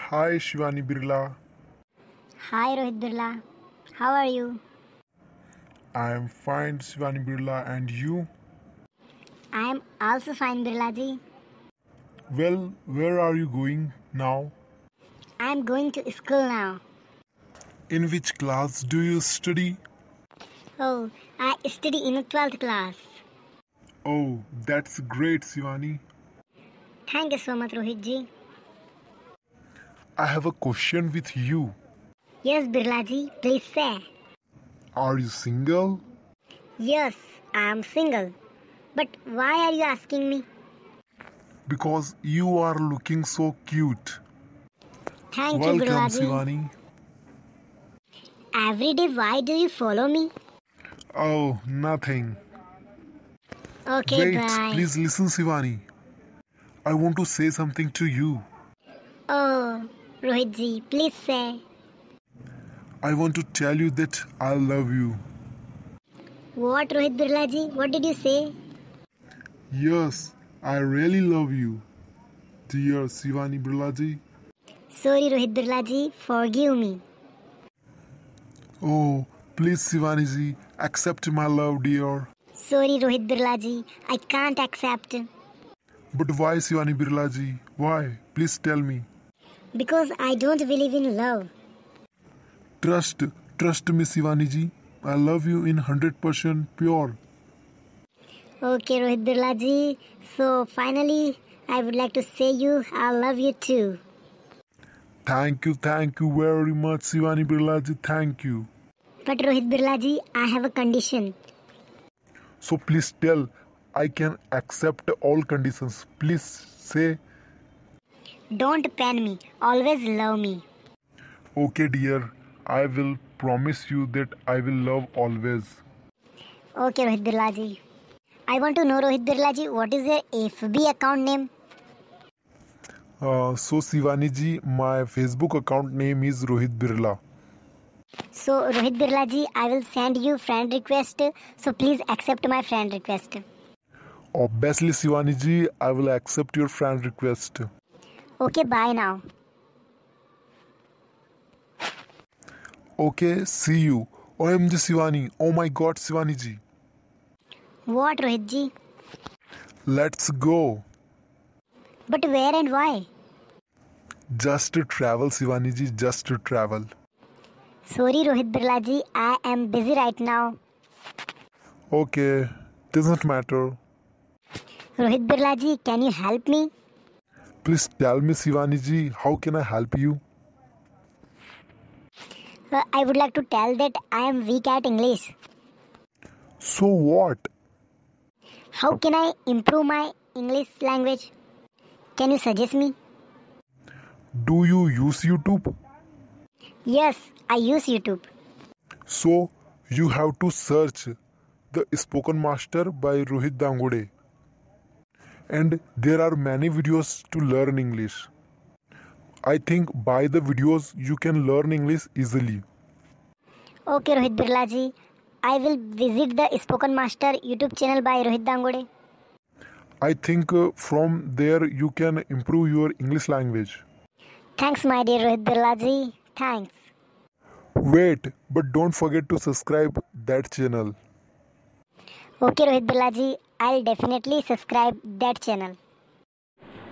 Hi Shivani Birla. Hi Rohit Birla. How are you? I am fine Shivani Birla and you? I am also fine Birla ji. Well, where are you going now? I am going to school now. In which class do you study? Oh, I study in 12th class. Oh, that's great, Shivani. Thank you so much, Rohit ji. I have a question with you. Yes, Birla ji, please say. Are you single? Yes, I am single. But why are you asking me? Because you are looking so cute. Thank Welcome, you, Birla ji. Shivani. Every day, why do you follow me? Oh, nothing. Okay, Wait, bye. please listen, Shivani. I want to say something to you. Oh, Rohitji, please say. I want to tell you that I love you. What, Rohit Birlaji? What did you say? Yes, I really love you, dear Shivani Birlaji. Sorry, Rohit Birlaji, forgive me. Oh, Please, Shivani accept my love, dear. Sorry, Rohit Birlaji, I can't accept. But why, Shivani Birlaji? Why? Please tell me. Because I don't believe in love. Trust, trust me, Shivani I love you in 100% pure. Okay, Rohit Birlaji. So finally, I would like to say you, I love you too. Thank you, thank you very much, Shivani Birlaji. Thank you. But Rohit Birla ji, I have a condition. So please tell, I can accept all conditions. Please say. Don't pan me. Always love me. Okay, dear. I will promise you that I will love always. Okay, Rohit Birla ji. I want to know, Rohit Birla ji, what is your FB account name? Uh, so, Sivani ji, my Facebook account name is Rohit Birla. So Rohit Birla ji, I will send you friend request. So please accept my friend request. Obviously Siwani ji, I will accept your friend request. Okay, bye now. Okay, see you. OMG Siwani. Oh my god, Siwani ji. What Rohit ji? Let's go. But where and why? Just to travel, Siwani ji, just to travel. Sorry, Rohit Birlaji, I am busy right now. Okay, doesn't matter. Rohit Birlaji, can you help me? Please tell me, Sivaniji, how can I help you? Uh, I would like to tell that I am weak at English. So what? How can I improve my English language? Can you suggest me? Do you use YouTube? Yes, I use YouTube. So, you have to search The Spoken Master by Rohit Dangude. And there are many videos to learn English. I think by the videos you can learn English easily. Okay, Rohit Birlaji. I will visit the Spoken Master YouTube channel by Rohit Dangude. I think uh, from there you can improve your English language. Thanks, my dear Rohit Birlaji. Thanks. Wait, but don't forget to subscribe that channel. Okay, Rohit Bilaji, I'll definitely subscribe that channel.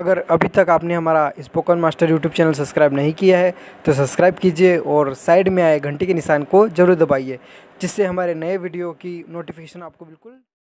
अगर अभी तक आपने हमारा Spoken Master YouTube channel subscribe नहीं किया है तो subscribe कीजिए और साइड में आए घंटी के निशान को ज़रूर दबाइए जिससे हमारे नए वीडियो की नोटिफिकेशन आपको बिल्कुल